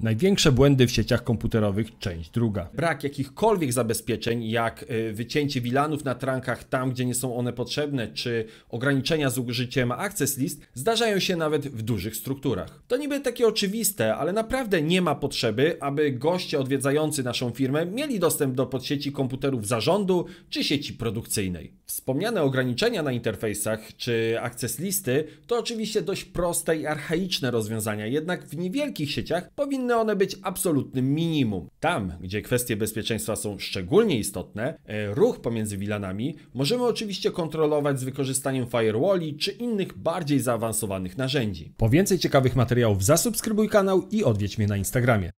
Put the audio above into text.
Największe błędy w sieciach komputerowych, część druga. Brak jakichkolwiek zabezpieczeń, jak y, wycięcie wilanów na trankach tam, gdzie nie są one potrzebne, czy ograniczenia z użyciem access list, zdarzają się nawet w dużych strukturach. To niby takie oczywiste, ale naprawdę nie ma potrzeby, aby goście odwiedzający naszą firmę mieli dostęp do podsieci komputerów zarządu czy sieci produkcyjnej. Wspomniane ograniczenia na interfejsach czy access listy to oczywiście dość proste i archaiczne rozwiązania, jednak w niewielkich sieciach powinny powinny one być absolutnym minimum. Tam, gdzie kwestie bezpieczeństwa są szczególnie istotne, e, ruch pomiędzy VLANami możemy oczywiście kontrolować z wykorzystaniem firewalli czy innych bardziej zaawansowanych narzędzi. Po więcej ciekawych materiałów zasubskrybuj kanał i odwiedź mnie na Instagramie.